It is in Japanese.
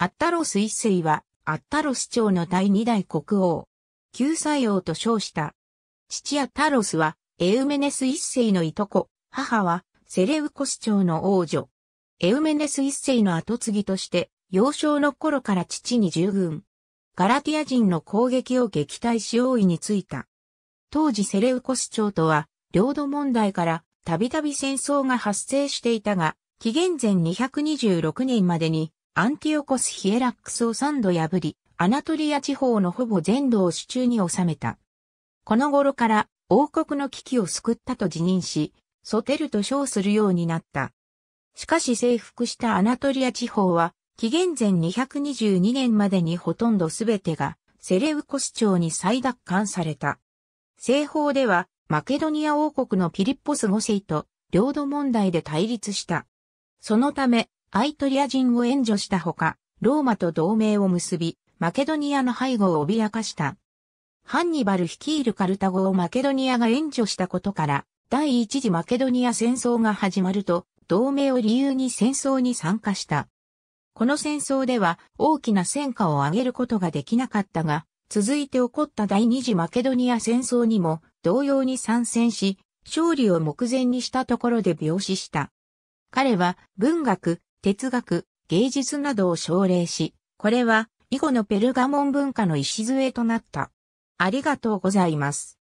アッタロス一世は、アッタロス朝の第二代国王。救済王と称した。父アッタロスは、エウメネス一世のいとこ、母は、セレウコス朝の王女。エウメネス一世の後継ぎとして、幼少の頃から父に従軍。ガラティア人の攻撃を撃退し王位についた。当時セレウコス朝とは、領土問題からたびたび戦争が発生していたが、紀元前226年までにアンティオコス・ヒエラックスを3度破り、アナトリア地方のほぼ全土を手中に収めた。この頃から王国の危機を救ったと辞任し、ソテルと称するようになった。しかし征服したアナトリア地方は、紀元前222年までにほとんどすべてがセレウコス朝に再奪還された。西方では、マケドニア王国のピリッポス5世と領土問題で対立した。そのため、アイトリア人を援助したほか、ローマと同盟を結び、マケドニアの背後を脅かした。ハンニバル率いるカルタゴをマケドニアが援助したことから、第一次マケドニア戦争が始まると、同盟を理由に戦争に参加した。この戦争では大きな戦果を上げることができなかったが、続いて起こった第二次マケドニア戦争にも同様に参戦し、勝利を目前にしたところで病死した。彼は文学、哲学、芸術などを奨励し、これは以後のペルガモン文化の礎となった。ありがとうございます。